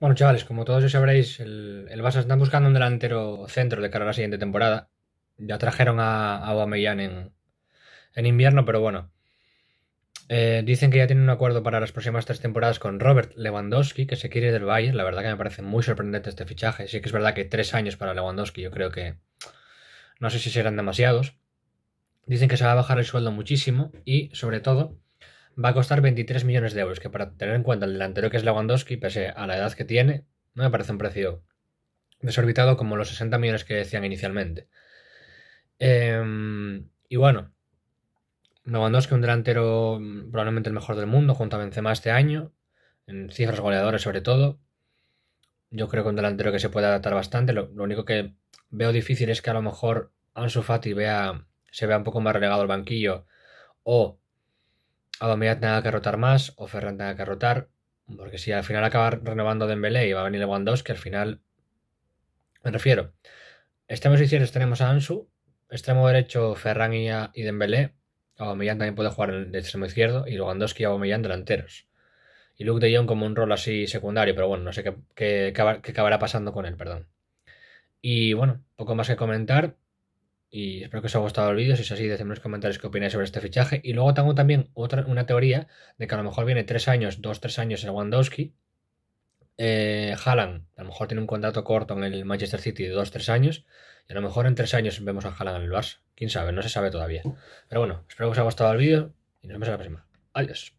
Bueno, chavales, como todos ya sabréis, el, el Barça buscando un delantero centro de cara a la siguiente temporada. Ya trajeron a, Aubameyang en, en invierno, pero bueno. Eh, dicen que ya tienen un acuerdo para las próximas tres temporadas con Robert Lewandowski, que se quiere del Bayern. La verdad que me parece muy sorprendente este fichaje. Sí que es verdad que tres años para Lewandowski, yo creo que no sé si serán demasiados. Dicen que se va a bajar el sueldo muchísimo y, sobre todo, va a costar 23 millones de euros, que para tener en cuenta el delantero que es Lewandowski, pese a la edad que tiene, no me parece un precio desorbitado como los 60 millones que decían inicialmente. Em, y bueno, Lewandowski, un delantero mm, probablemente el mejor del mundo, junto a Benzema este año, en cifras goleadoras sobre todo. Yo creo que un delantero que se puede adaptar bastante. Lo, único que veo difícil es que a lo mejor Ansu Fati vea, se vea un poco más relegado al banquillo o Aubameyang tenga que rotar más o Ferran tenga que rotar, porque si al final acaba renovando Dembélé y va a venir Lewandowski, al final me refiero. Extremos izquierdos tenemos a Ansu, extremo derecho Ferran y, a, y Dembélé, también puede jugar en el extremo izquierdo y Lewandowski y Aubameyang delanteros. Y Luke de Jong como un rol así secundario, pero bueno, no sé qué, qué acabará pasando con él, perdón. Y bueno, poco más que comentar. Y espero que os haya gustado el vídeo. Si es así, decidme en los comentarios qué opináis sobre este fichaje. Y luego tengo también otra, una teoría de que a lo mejor viene 3 años, 2-3 años el Wandowski. Eh, Haaland, a lo mejor tiene un contrato corto en el Manchester City de 2-3 años. Y a lo mejor en tres años vemos a Haaland en el Barça. Quién sabe, no se sabe todavía. Pero bueno, espero que os haya gustado el vídeo y nos vemos en la próxima. Adiós.